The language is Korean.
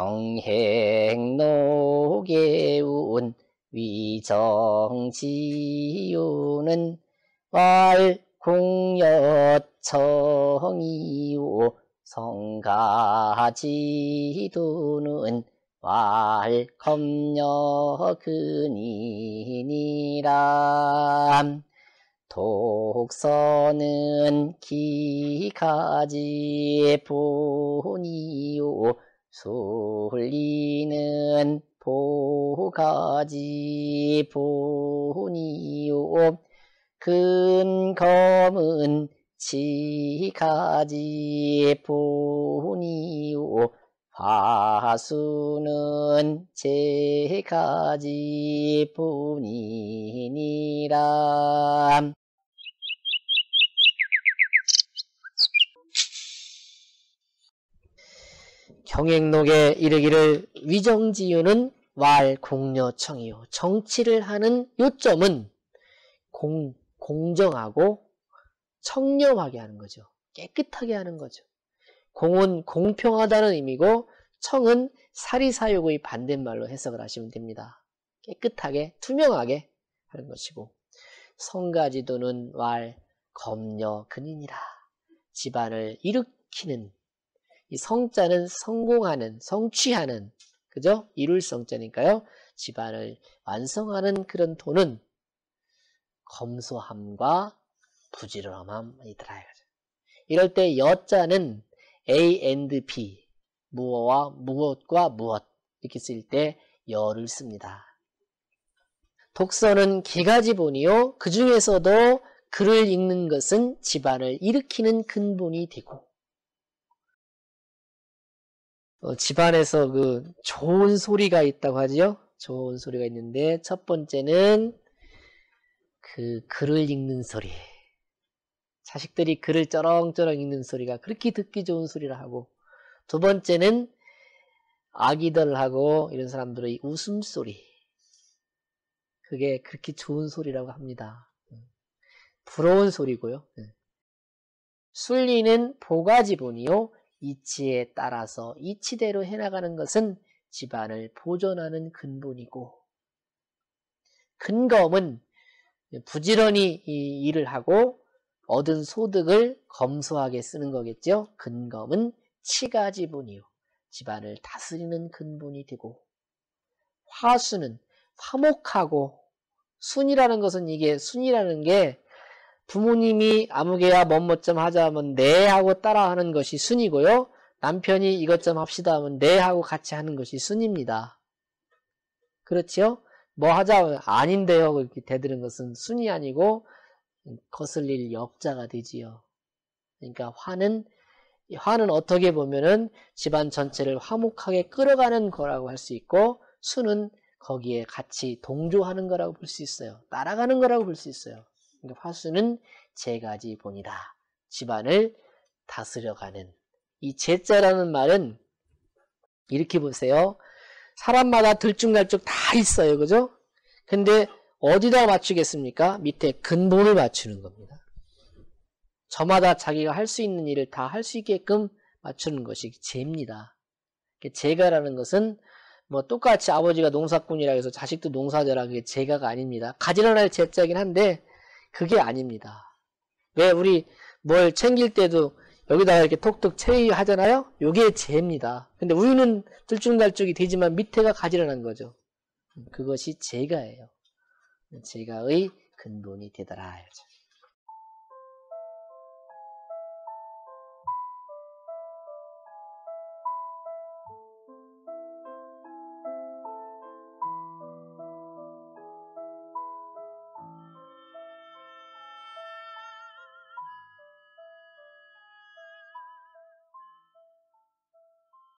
평행노계운 위정지유는말궁여청이오 성가지도는 말검여근이니라 독서는 기가지 보니 솔리는 포가지 보니요 큰 검은 치가지 보니요 파수는 제가지 뿐이니라 정행록에 이르기를 위정지유는 왈공여청이요 정치를 하는 요점은 공, 공정하고 청렴하게 하는 거죠. 깨끗하게 하는 거죠. 공은 공평하다는 의미고 청은 사리사욕의 반대말로 해석을 하시면 됩니다. 깨끗하게 투명하게 하는 것이고 성가지도는 왈 검려 근인이라 집안을 일으키는 이 성자는 성공하는, 성취하는, 그죠? 이룰 성자니까요. 집안을 완성하는 그런 돈은 검소함과 부지런함이더라. 이럴 때 여자는 A and B, 무엇과 무엇과 무엇 이렇게 쓸 때 여를 씁니다. 독서는 개가지 본이요. 그 중에서도 글을 읽는 것은 집안을 일으키는 근본이 되고 어, 집안에서 그 좋은 소리가 있다고 하지요. 좋은 소리가 있는데 첫 번째는 그 글을 읽는 소리. 자식들이 글을 쩌렁쩌렁 읽는 소리가 그렇게 듣기 좋은 소리라 하고 두 번째는 아기들하고 이런 사람들의 웃음소리 그게 그렇게 좋은 소리라고 합니다. 음. 부러운 소리고요. 음. 순리는 보가지분이요. 이치에 따라서 이치대로 해나가는 것은 집안을 보존하는 근본이고 근검은 부지런히 일을 하고 얻은 소득을 검소하게 쓰는 거겠죠. 근검은 치가 지분이요. 집안을 다스리는 근본이 되고 화수는 화목하고 순이라는 것은 이게 순이라는 게 부모님이 아무개야 뭐뭐 좀 하자 하면 네 하고 따라하는 것이 순이고요. 남편이 이것 좀 합시다 하면 네 하고 같이 하는 것이 순입니다. 그렇지요? 뭐 하자 아닌데요. 그렇게 대드는 것은 순이 아니고 거슬릴 역자가 되지요. 그러니까 화는 화는 어떻게 보면은 집안 전체를 화목하게 끌어가는 거라고 할 수 있고 순은 거기에 같이 동조하는 거라고 볼 수 있어요. 따라가는 거라고 볼 수 있어요. 그러니까 화수는 제가지 본이다. 집안을 다스려가는 이 제자라는 말은 이렇게 보세요. 사람마다 들쭉날쭉 다 있어요. 그죠? 근데 어디다 맞추겠습니까? 밑에 근본을 맞추는 겁니다. 저마다 자기가 할 수 있는 일을 다 할 수 있게끔 맞추는 것이 제입니다. 제가라는 것은 뭐 똑같이 아버지가 농사꾼이라 해서 자식도 농사자라 그게 제가가 아닙니다. 가지런할 제자긴 이 한데 그게 아닙니다. 왜 우리 뭘 챙길 때도 여기다가 이렇게 톡톡 체위하잖아요? 요게 죄입니다. 근데 우유는 들쭉날쭉이 되지만 밑에가 가지런한 거죠. 그것이 제가예요. 제가의 근본이 되더라.